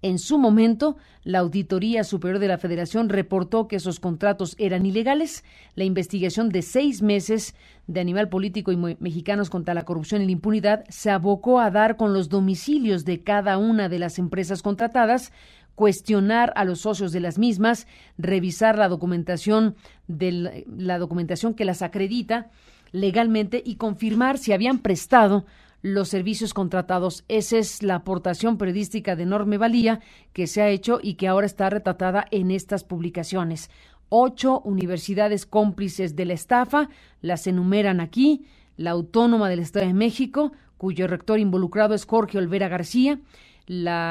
En su momento, la Auditoría Superior de la Federación reportó que esos contratos eran ilegales. La investigación de seis meses de Animal Político y Mexicanos contra la Corrupción y la Impunidad se abocó a dar con los domicilios de cada una de las empresas contratadas cuestionar a los socios de las mismas, revisar la documentación de la documentación que las acredita legalmente y confirmar si habían prestado los servicios contratados. Esa es la aportación periodística de enorme valía que se ha hecho y que ahora está retratada en estas publicaciones. Ocho universidades cómplices de la estafa las enumeran aquí. La Autónoma del Estado de México, cuyo rector involucrado es Jorge Olvera García. Eh,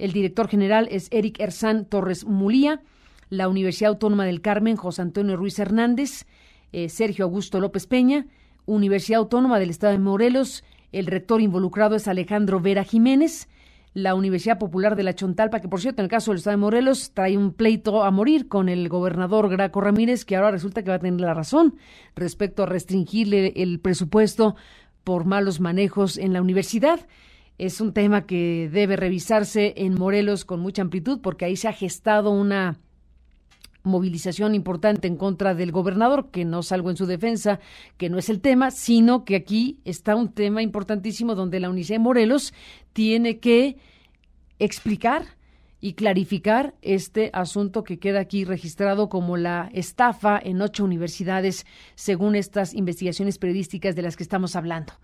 el director general es Eric Erzán Torres Mulía. La Universidad Autónoma del Carmen, José Antonio Ruiz Hernández. Eh, Sergio Augusto López Peña. Universidad Autónoma del Estado de Morelos, el rector involucrado es Alejandro Vera Jiménez. La Universidad Popular de la Chontalpa, que por cierto, en el caso del Estado de Morelos, trae un pleito a morir con el gobernador Graco Ramírez, que ahora resulta que va a tener la razón respecto a restringirle el presupuesto por malos manejos en la universidad. Es un tema que debe revisarse en Morelos con mucha amplitud porque ahí se ha gestado una movilización importante en contra del gobernador, que no salgo en su defensa, que no es el tema, sino que aquí está un tema importantísimo donde la UNICEF Morelos tiene que explicar y clarificar este asunto que queda aquí registrado como la estafa en ocho universidades, según estas investigaciones periodísticas de las que estamos hablando.